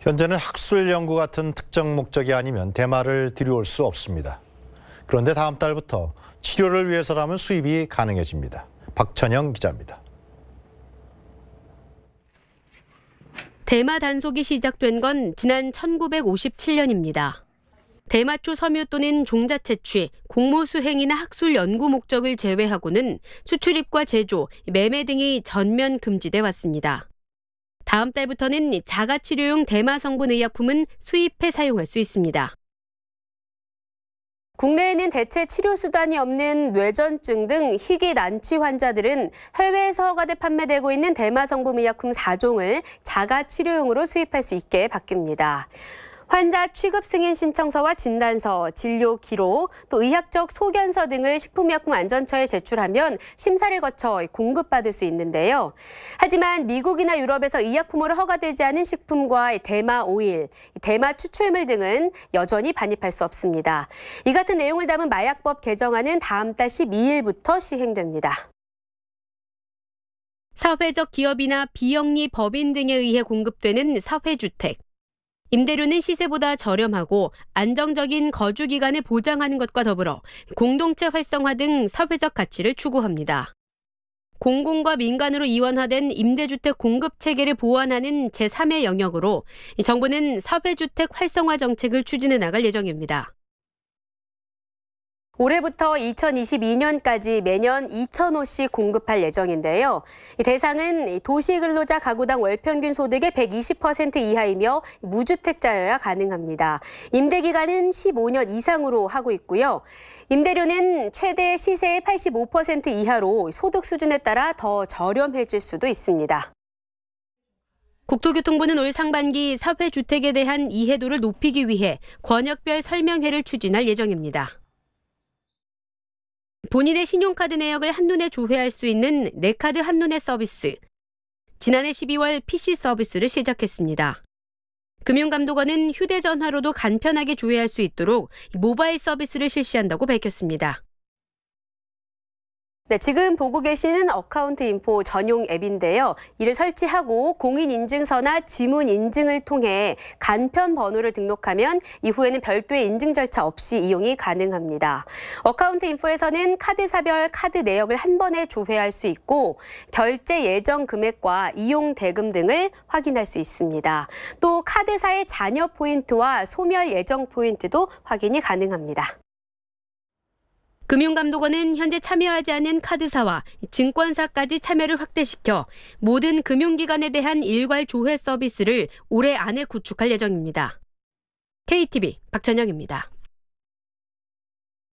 현재는 학술 연구 같은 특정 목적이 아니면 대마를 들여올 수 없습니다. 그런데 다음 달부터 치료를 위해서라면 수입이 가능해집니다. 박천영 기자입니다. 대마 단속이 시작된 건 지난 1957년입니다. 대마초 섬유 또는 종자 채취, 공모 수행이나 학술 연구 목적을 제외하고는 수출입과 제조, 매매 등이 전면 금지돼 왔습니다. 다음 달부터는 자가치료용 대마 성분 의약품은 수입해 사용할 수 있습니다. 국내에는 대체 치료 수단이 없는 뇌전증 등 희귀 난치 환자들은 해외에서 허가돼 판매되고 있는 대마 성분 의약품 4종을 자가 치료용으로 수입할 수 있게 바뀝니다. 환자 취급 승인 신청서와 진단서, 진료 기록, 또 의학적 소견서 등을 식품의약품안전처에 제출하면 심사를 거쳐 공급받을 수 있는데요. 하지만 미국이나 유럽에서 의약품으로 허가되지 않은 식품과 대마 오일, 대마 추출물 등은 여전히 반입할 수 없습니다. 이 같은 내용을 담은 마약법 개정안은 다음 달 12일부터 시행됩니다. 사회적 기업이나 비영리 법인 등에 의해 공급되는 사회주택. 임대료는 시세보다 저렴하고 안정적인 거주 기간을 보장하는 것과 더불어 공동체 활성화 등 사회적 가치를 추구합니다. 공공과 민간으로 이원화된 임대주택 공급 체계를 보완하는 제3의 영역으로 정부는 사회주택 활성화 정책을 추진해 나갈 예정입니다. 올해부터 2022년까지 매년 2,000호씩 공급할 예정인데요. 대상은 도시근로자 가구당 월평균 소득의 120% 이하이며 무주택자여야 가능합니다. 임대기간은 15년 이상으로 하고 있고요. 임대료는 최대 시세의 85% 이하로 소득 수준에 따라 더 저렴해질 수도 있습니다. 국토교통부는 올 상반기 사회주택에 대한 이해도를 높이기 위해 권역별 설명회를 추진할 예정입니다. 본인의 신용카드 내역을 한눈에 조회할 수 있는 내카드 한눈의 서비스. 지난해 12월 PC 서비스를 시작했습니다. 금융감독원은 휴대전화로도 간편하게 조회할 수 있도록 모바일 서비스를 실시한다고 밝혔습니다. 네, 지금 보고 계시는 어카운트 인포 전용 앱인데요. 이를 설치하고 공인인증서나 지문 인증을 통해 간편 번호를 등록하면 이후에는 별도의 인증 절차 없이 이용이 가능합니다. 어카운트 인포에서는 카드사별 카드 내역을 한 번에 조회할 수 있고 결제 예정 금액과 이용 대금 등을 확인할 수 있습니다. 또 카드사의 잔여 포인트와 소멸 예정 포인트도 확인이 가능합니다. 금융감독원은 현재 참여하지 않은 카드사와 증권사까지 참여를 확대시켜 모든 금융기관에 대한 일괄 조회 서비스를 올해 안에 구축할 예정입니다. KTV 박찬영입니다.